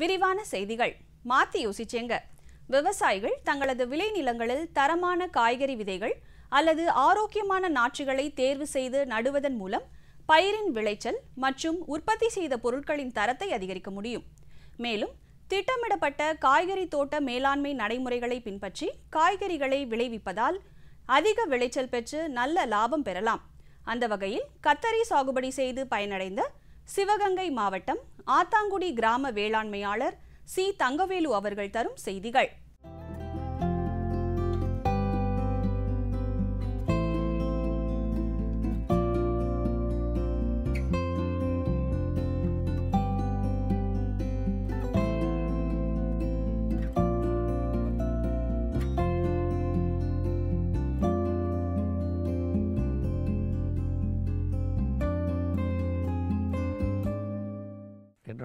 விரிவான செய்திகள் மாத்தி யோசிச்சேங்க விவசாயிகள் தங்களது விளைநிலங்களில் தரமான காய்கறி விதைகள் அல்லது ஆரோக்கியமான நாற்றுகளை தேர்வு செய்து நடுவதன் மூலம் பயிரின் விளைச்சல் மற்றும் உற்பத்தி செய்த பொருட்களின் தரத்தை அதிகரிக்க முடியும் மேலும் திட்டமிடப்பட்ட காய்கறி தோட்ட மேலாண்மை நடைமுறைகளை பின்பற்றி காய்கறிகளை விளைவிப்பதால் அதிக விளைச்சல் பெற்று நல்ல லாபம் பெறலாம் அந்த வகையில் கத்தரி சாகுபடி செய்து பயனடைந்த சிவகங்கை மாவட்டம் ஆத்தாங்குடி கிராம வேளாண்மையாளர் சி தங்கவேலு அவர்கள் தரும் செய்திகள்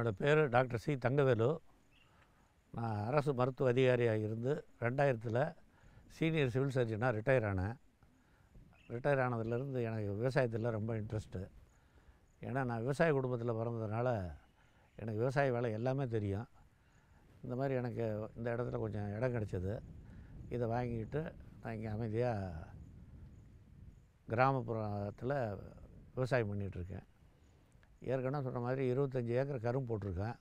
என்னோடய பேர் டாக்டர் சி தங்கவேலு நான் அரசு மருத்துவ அதிகாரியாக இருந்து ரெண்டாயிரத்தில் சீனியர் சிவில் சர்ஜனாக ரிட்டையர் ஆனேன் ரிட்டையர் ஆனதுலேருந்து எனக்கு விவசாயத்தில் ரொம்ப இன்ட்ரெஸ்ட்டு ஏன்னா நான் விவசாய குடும்பத்தில் பிறந்ததுனால எனக்கு விவசாய வேலை எல்லாமே தெரியும் இந்த மாதிரி எனக்கு இந்த இடத்துல கொஞ்சம் இடம் கிடச்சிது இதை வாங்கிக்கிட்டு நான் இங்கே அமைதியாக கிராமப்புறத்தில் விவசாயம் பண்ணிகிட்ருக்கேன் ஏற்கனவே சொன்ன மாதிரி இருபத்தஞ்சி ஏக்கர் கரும்பு போட்டிருக்கேன்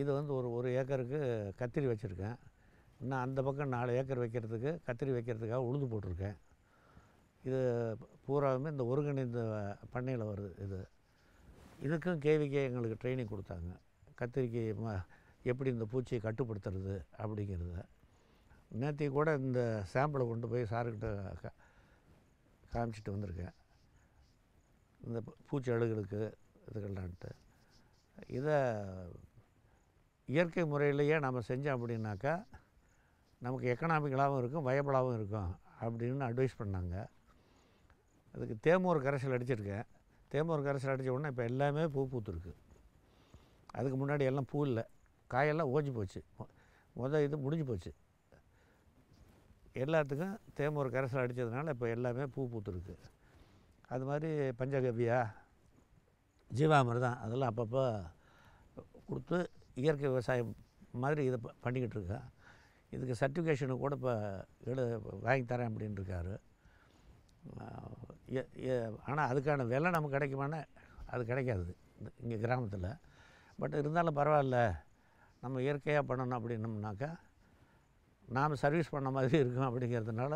இது வந்து ஒரு ஒரு ஏக்கருக்கு கத்திரி வச்சுருக்கேன் இன்னும் அந்த பக்கம் நாலு ஏக்கர் வைக்கிறதுக்கு கத்திரி வைக்கிறதுக்காக உழுது போட்டிருக்கேன் இது பூராவுமே இந்த ஒருங்கிணைந்த பண்ணையில் வருது இது இதுக்கும் கேவிக்கே எங்களுக்கு ட்ரைனிங் கொடுத்தாங்க கத்திரிக்கு ம எப்படி இந்த பூச்சியை கட்டுப்படுத்துறது அப்படிங்கிறத நேற்று கூட இந்த சாம்பிளை கொண்டு போய் சாருக்கிட்ட காமிச்சிட்டு வந்திருக்கேன் இந்த பூச்சி அழுகளுக்கு இதுக்கெல்லான்ட்டு இதை இயற்கை முறையிலேயே நம்ம செஞ்சோம் அப்படின்னாக்கா நமக்கு எக்கனாமிக்கலாகவும் இருக்கும் வயபிளாகவும் இருக்கும் அப்படின்னு அட்வைஸ் பண்ணாங்க அதுக்கு தேமூர் கரைசல் அடிச்சிருக்கேன் தேமூர் கரைசல் அடித்த உடனே இப்போ எல்லாமே பூ பூத்துருக்கு அதுக்கு முன்னாடி எல்லாம் பூ இல்லை காயெல்லாம் ஓஞ்சி போச்சு முதல் இது முடிஞ்சு போச்சு எல்லாத்துக்கும் தேமூர் கரைசல் அடித்ததுனால இப்போ எல்லாமே பூ பூத்துருக்கு அது மாதிரி பஞ்சகவ்யா ஜீவாமிரதம் அதெல்லாம் அப்பப்போ கொடுத்து இயற்கை விவசாயம் மாதிரி இதை பண்ணிக்கிட்டு இருக்கேன் இதுக்கு சர்டிஃபிகேஷனு கூட இப்போ எடு வாங்கி தரேன் அப்படின்னு இருக்காரு ஆனால் அதுக்கான விலை நமக்கு கிடைக்குமானா அது கிடைக்காது இங்கே கிராமத்தில் பட் இருந்தாலும் பரவாயில்ல நம்ம இயற்கையாக பண்ணணும் அப்படின்னம்னாக்கா நாம் சர்வீஸ் பண்ண மாதிரி இருக்கும் அப்படிங்கிறதுனால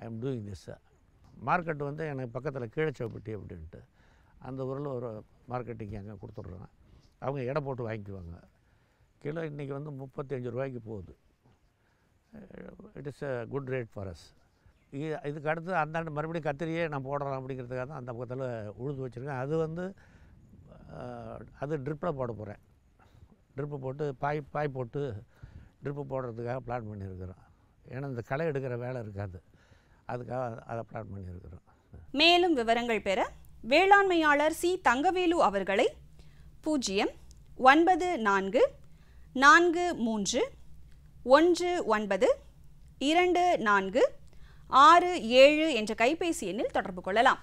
I am doing this market வந்து எனக்கு பக்கத்தில் கீழச்சவப்பட்டி அப்படின்ட்டு அந்த ஊரில் ஒரு மார்க்கெட்டிங் அங்கே கொடுத்துட்றேன் அவங்க எடை போட்டு வாங்கிக்குவாங்க கிலோ இன்றைக்கி வந்து முப்பத்தஞ்சு ரூபாய்க்கு போகுது it is a good rate for us இதுக்கு அடுத்து அந்தாண்டு மறுபடியும் கத்திரியே நான் போடுறேன் அப்படிங்கிறதுக்காக தான் அந்த பக்கத்தில் உழுது வச்சுருக்கேன் அது வந்து அது ட்ரிப்பில் போட போகிறேன் ட்ரிப்பு போட்டு பாய் பாய் போட்டு ட்ரிப்பு போடுறதுக்காக பிளான் பண்ணியிருக்கிறோம் ஏன்னா இந்த களை எடுக்கிற வேலை இருக்காது அதுக்காக அதை பிளான் பண்ணியிருக்கிறோம் மேலும் விவரங்கள் பெற வேளாண்மையாளர் சி தங்கவேலு அவர்களை பூஜ்ஜியம் ஒன்பது நான்கு நான்கு மூன்று ஒன்று ஒன்பது இரண்டு நான்கு ஆறு ஏழு என்ற கைபேசி எண்ணில் தொடர்பு கொள்ளலாம்